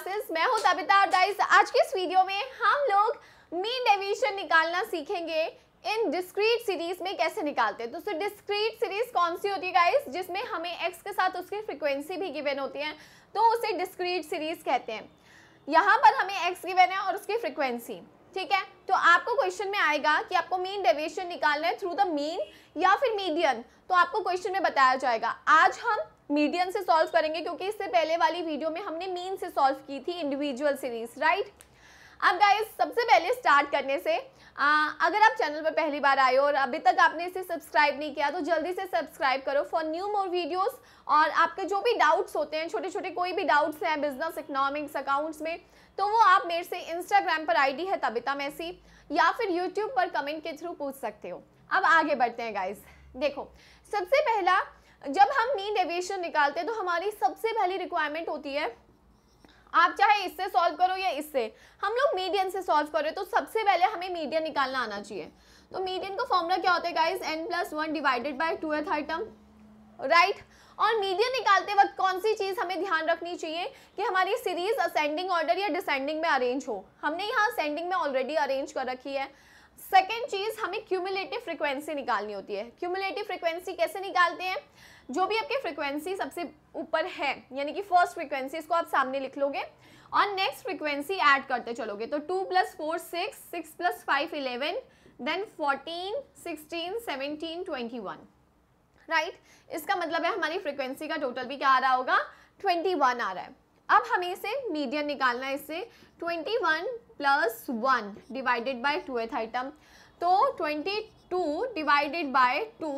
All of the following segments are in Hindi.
क्लासेस मैं हूं तबिता और दाइस आज के इस वीडियो में हम लोग मीन डेविएशन निकालना सीखेंगे इन डिस्क्रीट सीरीज में कैसे निकालते हैं तो सर डिस्क्रीट सीरीज कौन सी होती है गाइस जिसमें हमें एक्स के साथ उसकी फ्रिक्वेंसी भी गिवन होती है तो उसे डिस्क्रीट सीरीज कहते हैं यहाँ पर हमें एक्स गिवन है और उसकी फ्रिक्वेंसी ठीक है तो आपको क्वेश्चन में आएगा कि आपको मीन डेविएशन निकालना है थ्रू द मीन या फिर मीडियन तो आपको क्वेश्चन में बताया जाएगा आज हम मीडियन से सॉल्व करेंगे क्योंकि इससे पहले वाली वीडियो में हमने मीन से सॉल्व की थी इंडिविजुअल सीरीज राइट अब गाइज सबसे पहले स्टार्ट करने से आ, अगर आप चैनल पर पहली बार आए हो और अभी तक आपने इसे सब्सक्राइब नहीं किया तो जल्दी से सब्सक्राइब करो फॉर न्यू मोर वीडियोस और आपके जो भी डाउट्स होते हैं छोटे छोटे कोई भी डाउट्स हैं बिजनेस इकोनॉमिक्स अकाउंट्स में तो वो आप मेरे से इंस्टाग्राम पर आईडी है तबिता मैसी या फिर यूट्यूब पर कमेंट के थ्रू पूछ सकते हो अब आगे बढ़ते हैं गाइज देखो सबसे पहला जब हम नीट एविएशन निकालते हैं तो हमारी सबसे पहली रिक्वायरमेंट होती है आप चाहे इससे सॉल्व करो या इससे हम लोग मीडियन से सॉल्व कर करें तो सबसे पहले हमें मीडियन निकालना आना चाहिए तो मीडियन का फॉर्मूला क्या होता है guys n plus one divided by two th item right और मीडियन निकालते वक्त कौन सी चीज़ हमें ध्यान रखनी चाहिए कि हमारी सीरीज असेंडिंग ऑर्डर या डिसेंडिंग में अरेंज हो हमने यहाँ असेंडिंग में ऑलरेडी अरेंज कर रखी है सेकेंड चीज़ हमें क्यूमुलेटिव फ्रिक्वेंसी निकालनी होती है क्यूमुलेटिव फ्रिक्वेंसी कैसे निकालते हैं जो भी आपकी फ्रिक्वेंसी सबसे ऊपर है यानी कि फर्स्ट फ्रिक्वेंसी इसको आप सामने लिख लोगे और नेक्स्ट फ्रिक्वेंसी ऐड करते चलोगे तो two plus four six six plus five eleven then fourteen sixteen seventeen twenty one right इसका मतलब है हमारी फ्रिक्वेंसी का टोटल भी क्या आ रहा होगा ट्वेंटी वन आ रहा है अब हमें इसे मीडियन निकालना है इससे 21 one plus one divided by two th item तो 22 डिवाइडेड बाय टू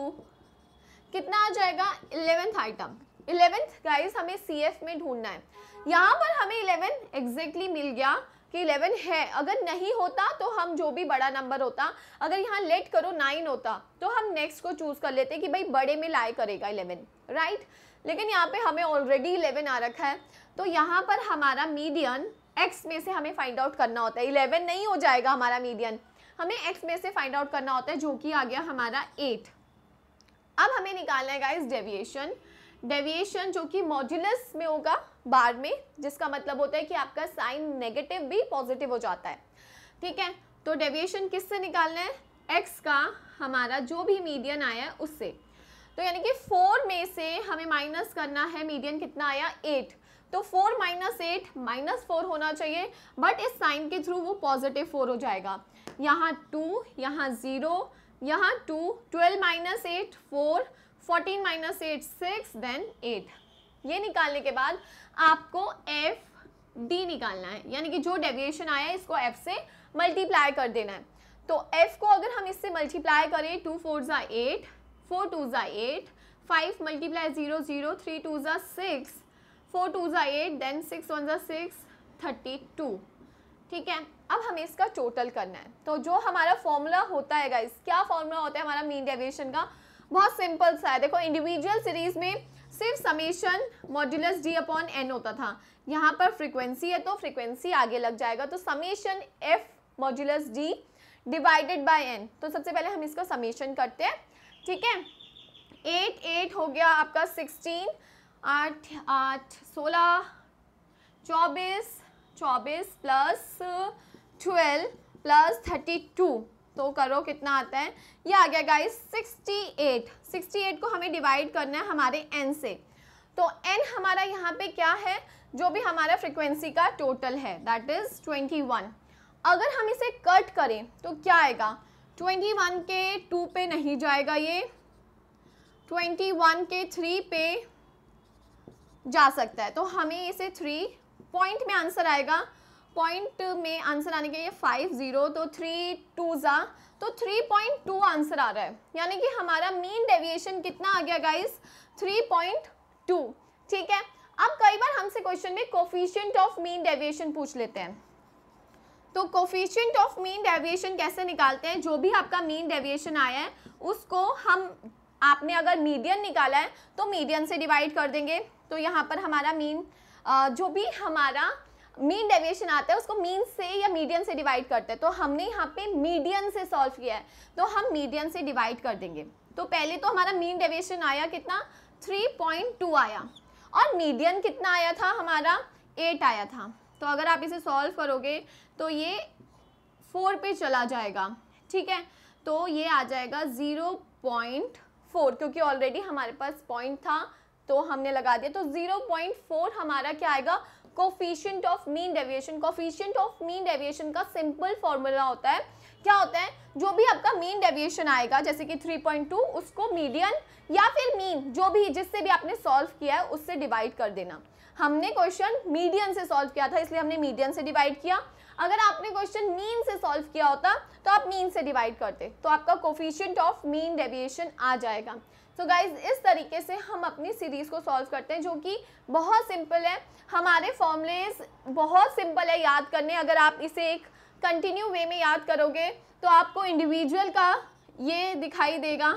कितना आ जाएगा इलेवेंथ आइटम इलेवेंथ गाइस हमें सी में ढूंढना है यहाँ पर हमें इलेवन एग्जैक्टली मिल गया कि 11 है अगर नहीं होता तो हम जो भी बड़ा नंबर होता अगर यहाँ लेट करो 9 होता तो हम नेक्स्ट को चूज़ कर लेते कि भाई बड़े में लाए करेगा 11 राइट लेकिन यहाँ पे हमें ऑलरेडी 11 आ रखा है तो यहाँ पर हमारा मीडियन एक्स में से हमें फाइंड आउट करना होता है इलेवन नहीं हो जाएगा हमारा मीडियन हमें एक्स में से फाइंड आउट करना होता है जो कि आ गया हमारा एट अब हमें निकालना है गाइस डेविएशन डेविएशन जो कि मॉड्यूलस में होगा बार में जिसका मतलब होता है कि आपका साइन नेगेटिव भी पॉजिटिव हो जाता है ठीक है तो डेविएशन किससे निकालना है एक्स का हमारा जो भी मीडियन आया है उससे तो यानी कि फोर में से हमें माइनस करना है मीडियन कितना आया एट तो four minus eight minus four होना चाहिए बट इस साइन के थ्रू वो पॉजिटिव फोर हो जाएगा यहाँ टू यहाँ ज़ीरो यहाँ two twelve minus eight four fourteen minus eight six then eight ये निकालने के बाद आपको एफ डी निकालना है यानी कि जो डेविएशन आया है इसको एफ से मल्टीप्लाई कर देना है तो एफ को अगर हम इससे मल्टीप्लाई करें टू फोर ज़ा एट फोर टू ज़ा eight five multiply zero zero three two ज़ा सिक्स फोर टू ज़ा एट देन सिक्स वन ज़ा सिक्स थर्टी टू ठीक है अब हमें इसका टोटल करना है तो जो हमारा फॉर्मूला होता है गाइस क्या फॉर्मूला होता है हमारा मीन डेविएशन का बहुत सिंपल सा है देखो इंडिविजुअल सीरीज में सिर्फ summation modulus d upon n होता था यहाँ पर फ्रीक्वेंसी है तो फ्रीक्वेंसी आगे लग जाएगा तो summation f modulus d divided by n तो सबसे पहले हम इसका समेशन करते हैं ठीक है एट एट हो गया आपका सिक्सटीन आठ आठ सोलह चौबीस चौबीस plus twelve plus thirty two तो करो कितना आता है ये आ गया गाइस 68 68 को हमें डिवाइड करना है हमारे एन से तो एन हमारा यहाँ पे क्या है जो भी हमारा फ्रिक्वेंसी का टोटल है दैट इज़ 21 अगर हम इसे कट करें तो क्या आएगा 21 के टू पे नहीं जाएगा ये 21 के थ्री पे जा सकता है तो हमें इसे थ्री पॉइंट में आंसर आएगा पॉइंट uh, में आंसर आने के लिए फाइव ज़ीरो तो थ्री टू ज़ा तो थ्री पॉइंट टू आंसर आ रहा है यानी कि हमारा मीन डेविएशन कितना आ गया गाइस थ्री पॉइंट टू ठीक है अब कई बार हमसे क्वेश्चन में कोफिशियंट ऑफ मीन डेविएशन पूछ लेते हैं तो कोफिशियंट ऑफ मीन डेविएशन कैसे निकालते हैं जो भी आपका मीन डेविएशन आया है उसको हम आपने अगर मीडियन निकाला है तो मीडियन से डिवाइड कर देंगे तो यहाँ पर हमारा मीन जो भी हमारा मीन डेविएशन आता है उसको मीन से या मीडियम से डिवाइड करते हैं तो हमने यहाँ पे मीडियम से सॉल्व किया है तो हम मीडियम से डिवाइड कर देंगे तो पहले तो हमारा मीन डेविएशन आया कितना 3.2 आया और मीडियम कितना आया था हमारा 8 आया था तो अगर आप इसे सॉल्व करोगे तो ये फोर पे चला जाएगा ठीक है तो ये आ जाएगा ज़ीरो पॉइंट फोर क्योंकि ऑलरेडी हमारे पास पॉइंट था तो हमने लगा दिया तो 0.4 हमारा क्या आएगा coefficient of mean deviation coefficient of mean deviation का सिंपल फॉर्मूला होता है क्या होता है जो भी आपका मीन डेविएशन आएगा जैसे कि 3.2 उसको मीडियन या फिर मीन जो भी जिससे भी आपने सॉल्व किया है उससे डिवाइड कर देना हमने क्वेश्चन मीडियन से सॉल्व किया था इसलिए हमने मीडियन से डिवाइड किया अगर आपने क्वेश्चन मीन से सॉल्व किया होता तो आप मीन से डिवाइड करते तो आपका कोफिशियंट ऑफ मीन डेविएशन आ जाएगा तो so गाइज इस तरीके से हम अपनी सीरीज़ को सॉल्व करते हैं जो कि बहुत सिंपल है हमारे फॉर्मूलेज बहुत सिंपल है याद करने अगर आप इसे एक कंटिन्यू वे में याद करोगे तो आपको इंडिविजुअल का ये दिखाई देगा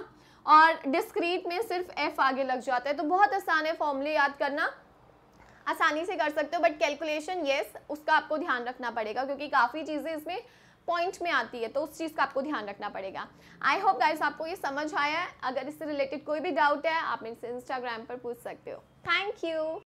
और डिस्क्रीट में सिर्फ एफ आगे लग जाता है तो बहुत आसान है फॉर्मूले याद करना आसानी से कर सकते हो बट कैलकुलेशन येस उसका आपको ध्यान रखना पड़ेगा क्योंकि काफ़ी चीज़ें इसमें पॉइंट में आती है तो उस चीज़ का आपको ध्यान रखना पड़ेगा आई होप गाइस आपको ये समझ आया है अगर इससे रिलेटेड कोई भी डाउट है आप मेरे से इंस्टाग्राम पर पूछ सकते हो थैंक यू